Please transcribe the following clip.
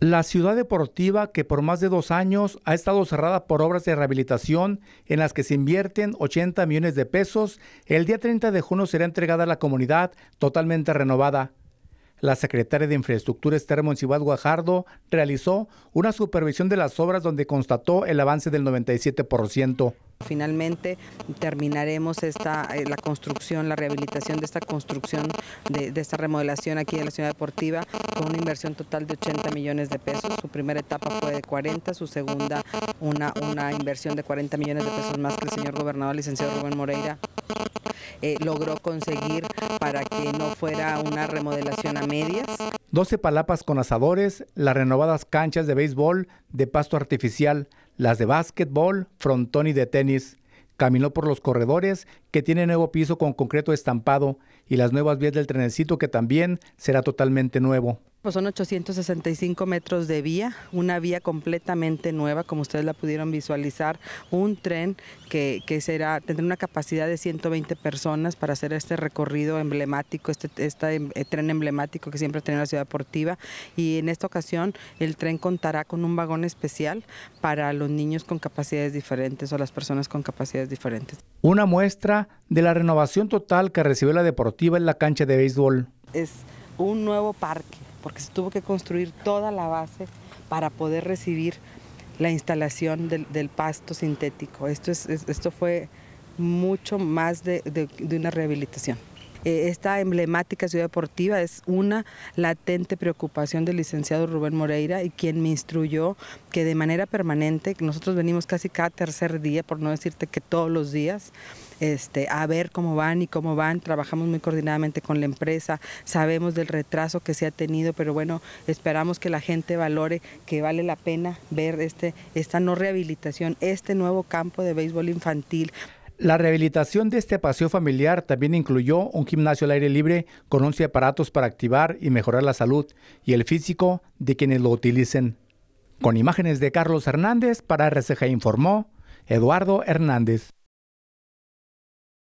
La ciudad deportiva, que por más de dos años ha estado cerrada por obras de rehabilitación en las que se invierten 80 millones de pesos, el día 30 de junio será entregada a la comunidad totalmente renovada. La secretaria de Infraestructura Esther Monsiváis Guajardo realizó una supervisión de las obras donde constató el avance del 97%. Finalmente terminaremos esta, eh, la construcción, la rehabilitación de esta construcción, de, esta remodelación aquí en la ciudad deportiva con una inversión total de 80 millones de pesos. Su primera etapa fue de 40, su segunda una, una inversión de 40 millones de pesos más que el señor gobernador licenciado Rubén Moreira eh, logró conseguir para que no fuera una remodelación a medias. 12 palapas con asadores, las renovadas canchas de béisbol, de pasto artificial, las de básquetbol, frontón y de tenis. Caminó por los corredores que tiene nuevo piso con concreto estampado y las nuevas vías del trenecito que también será totalmente nuevo. Pues, son 865 metros de vía, una vía completamente nueva, como ustedes la pudieron visualizar, un tren que, será, tendrá una capacidad de 120 personas para hacer este recorrido emblemático, este, este em, eh, tren emblemático que siempre ha tenido la ciudad deportiva. Y en esta ocasión el tren contará con un vagón especial para los niños con capacidades diferentes o las personas con capacidades diferentes. Una muestra de la renovación total que recibió la deportiva en la cancha de béisbol un nuevo parque, porque se tuvo que construir toda la base para poder recibir la instalación del, pasto sintético. Esto, fue mucho más de una rehabilitación. Eh, esta emblemática ciudad deportiva es una latente preocupación del licenciado Rubén Moreira y quien me instruyó que de manera permanente, nosotros venimos casi cada tercer día, por no decirte que todos los días, este, a ver cómo van y cómo van. Trabajamos muy coordinadamente con la empresa, sabemos del retraso que se ha tenido, pero bueno, esperamos que la gente valore que vale la pena ver este, esta no rehabilitación, este nuevo campo de béisbol infantil. La rehabilitación de este paseo familiar también incluyó un gimnasio al aire libre con 11 aparatos para activar y mejorar la salud y el físico de quienes lo utilicen. Con imágenes de Carlos Hernández para RCG informó Eduardo Hernández.